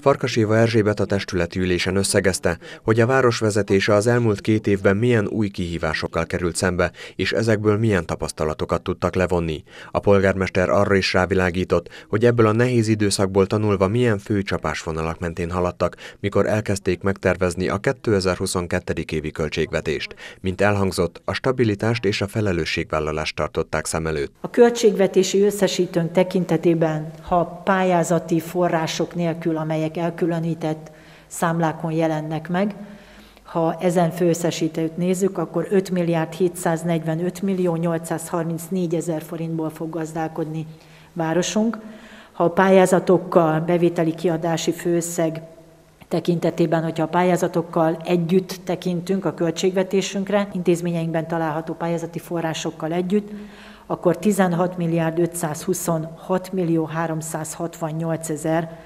Farkas Éva Erzsébet a testületi ülésen összegezte, hogy a város vezetése az elmúlt két évben milyen új kihívásokkal került szembe, és ezekből milyen tapasztalatokat tudtak levonni. A polgármester arra is rávilágított, hogy ebből a nehéz időszakból tanulva milyen fő csapásvonalak mentén haladtak, mikor elkezdték megtervezni a 2022. évi költségvetést. Mint elhangzott, a stabilitást és a felelősségvállalást tartották szem előtt. A költségvetési összesítőnk tekintetében, ha pályázati források nélkül amelyek elkülönített számlákon jelennek meg. Ha ezen főszesítőt nézzük, akkor 5 milliárd 745 millió 834 ezer forintból fog gazdálkodni városunk. Ha a pályázatokkal bevételi kiadási főszeg tekintetében, hogyha a pályázatokkal együtt tekintünk a költségvetésünkre, intézményeinkben található pályázati forrásokkal együtt, akkor 16 milliárd 526 millió 368 ezer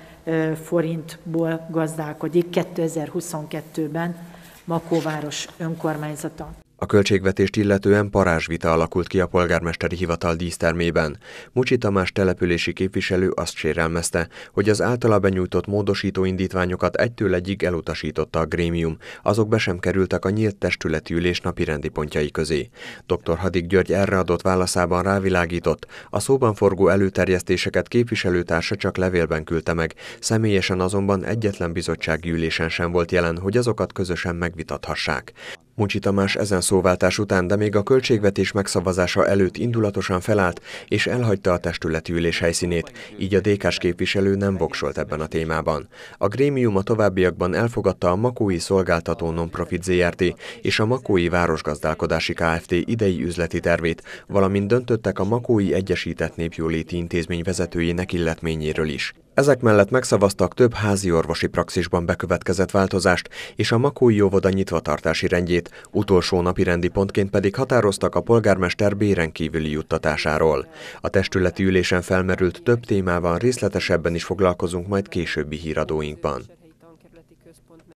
forintból gazdálkodik 2022-ben Makóváros önkormányzata. A költségvetést illetően parázsvita alakult ki a polgármesteri hivatal dísztermében. Mucsi Tamás települési képviselő azt sérelmezte, hogy az általa benyújtott módosító indítványokat egytől egyig elutasította a grémium, azok be sem kerültek a nyílt testületi ülés napi rendi pontjai közé. Dr. Hadik György erre adott válaszában rávilágított, a szóban forgó előterjesztéseket képviselőtársa csak levélben küldte meg, személyesen azonban egyetlen bizottsági ülésen sem volt jelen, hogy azokat közösen megvitathassák. Muncsi Tamás ezen szóváltás után, de még a költségvetés megszavazása előtt indulatosan felállt és elhagyta a testületi ülés helyszínét, így a dk képviselő nem voksolt ebben a témában. A grémium a továbbiakban elfogadta a Makói Szolgáltató Nonprofit ZRT és a Makói Városgazdálkodási Kft. idei üzleti tervét, valamint döntöttek a Makói Egyesített Népjóléti Intézmény vezetőjének illetményéről is. Ezek mellett megszavaztak több házi orvosi praxisban bekövetkezett változást és a Makói óvoda nyitvatartási rendjét, utolsó napi rendi pontként pedig határoztak a polgármester béren kívüli juttatásáról. A testületi ülésen felmerült több témával részletesebben is foglalkozunk majd későbbi híradóinkban.